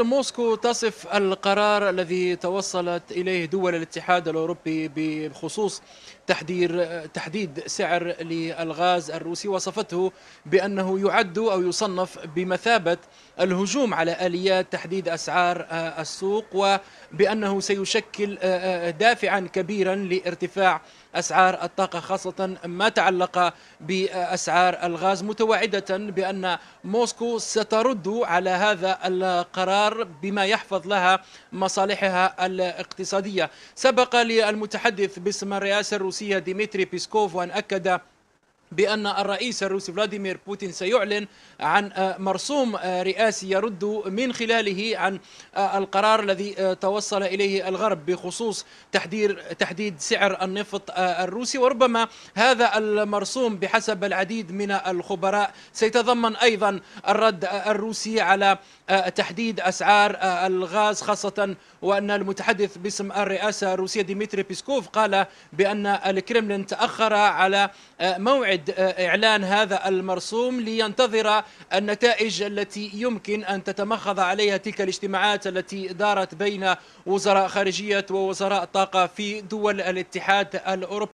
موسكو تصف القرار الذي توصلت اليه دول الاتحاد الاوروبي بخصوص تحذير تحديد سعر للغاز الروسي وصفته بانه يعد او يصنف بمثابه الهجوم على اليات تحديد اسعار السوق وبانه سيشكل دافعا كبيرا لارتفاع اسعار الطاقه خاصه ما تعلق باسعار الغاز متوعده بان موسكو سترد على هذا القرار القرار بما يحفظ لها مصالحها الاقتصادية سبق للمتحدث باسم الرئاسة الروسية ديمتري بيسكوف وأن أكد بأن الرئيس الروسي فلاديمير بوتين سيعلن عن آه، مرسوم آه، رئاسي يرد من خلاله عن آه، القرار الذي توصل إليه الغرب بخصوص تحديد تحديد سعر النفط الروسي وربما هذا المرسوم بحسب العديد من الخبراء سيتضمن أيضا الرد الروسي على تحديد أسعار الغاز خاصة وأن المتحدث باسم الرئاسة الروسية ديمتري بيسكوف قال بأن الكرملين تأخر على موعد يعد آه، إعلان هذا المرسوم لينتظر النتائج التي يمكن أن تتمخض عليها تلك الاجتماعات التي دارت بين وزراء خارجية ووزراء الطاقة في دول الاتحاد الأوروبي